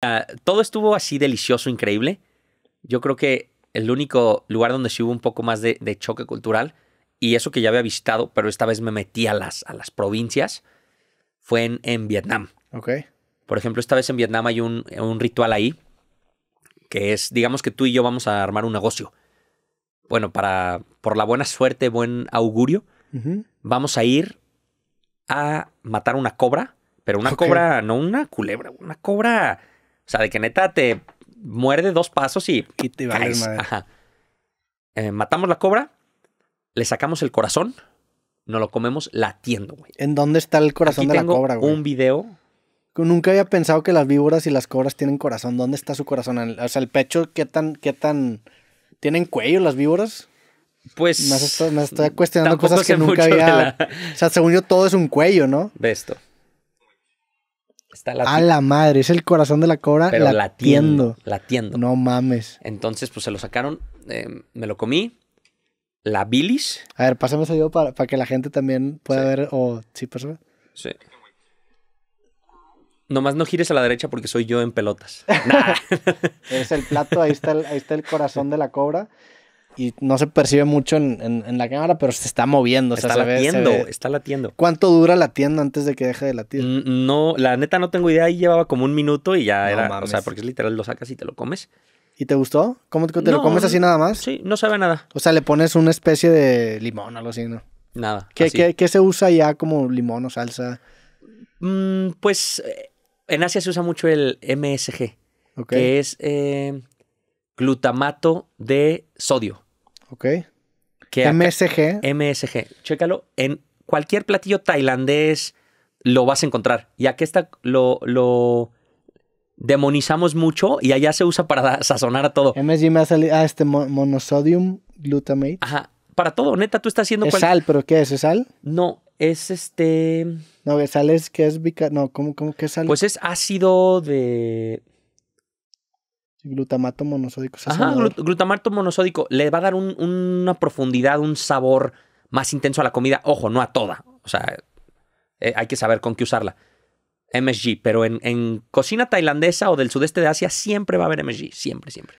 Ah, todo estuvo así delicioso, increíble. Yo creo que el único lugar donde sí hubo un poco más de, choque cultural, y eso que ya había visitado, pero esta vez me metí a las, a las provincias, fue en, Vietnam. Ok. Por ejemplo, esta vez en Vietnam hay un, ritual ahí, que es, digamos que tú y yo vamos a armar un negocio. Bueno, para, por la buena suerte, buen augurio, vamos a ir a matar una cobra, pero una cobra, no una culebra, una cobra o sea, de que neta te muerde dos pasos y. Y te madre. Ajá. Eh, matamos la cobra, le sacamos el corazón, nos lo comemos latiendo, güey. ¿En dónde está el corazón de la cobra, güey? Un video. Nunca había pensado que las víboras y las cobras tienen corazón. ¿Dónde está su corazón? O sea, el pecho, ¿qué tan, qué tan. ¿Tienen cuello las víboras? Pues. Me estoy, cuestionando cosas que nunca había. O sea, según yo, todo es un cuello, ¿no? De esto. A la madre, es el corazón de la cobra Pero latiendo. Latiendo. No mames. Entonces, pues se lo sacaron, em, me lo comí. La bilis. A ver, pásame eso para, que la gente también pueda ver. O, sí, pásame. Sí. Nomás no gires a la derecha porque soy yo en pelotas. es el plato, ahí está ahí está el corazón de la cobra y no se percibe mucho en, la cámara, pero se está moviendo. Está latiendo, se está latiendo. ¿Cuánto dura la tienda antes de que deje de latir? Mm, no, la neta no tengo idea. Ahí llevaba como un minuto y ya era. O sea, porque es literal, lo sacas y te lo comes. ¿Y te gustó? ¿Cómo te, lo comes así nada más? Sí, no sabe nada. O sea, le pones una especie de limón o algo así, ¿no? Nada. ¿Qué, se usa ya como limón o salsa? Mm, pues eh, en Asia se usa mucho el MSG, que es eh, glutamato de sodio. Ok. MSG. MSG. Chécalo. En cualquier platillo tailandés lo vas a encontrar. Y aquí está, lo, lo demonizamos mucho y allá se usa para sazonar a todo. MSG me ha salido. Ah, este monosodium glutamate. Ajá. Para todo, neta, tú estás haciendo. Es sal, pero ¿qué es? ¿Es sal? No, es este. No, sal es que es bica... No, ¿cómo, cómo que es sal? Pues es ácido de. Glutamato monosódico. Ajá, glutamato monosódico le va a dar una profundidad, un sabor más intenso a la comida. Ojo, no a toda. O sea, eh, hay que saber con qué usarla. MSG, pero en, en, cocina tailandesa o del sudeste de Asia siempre va a haber MSG, siempre, siempre.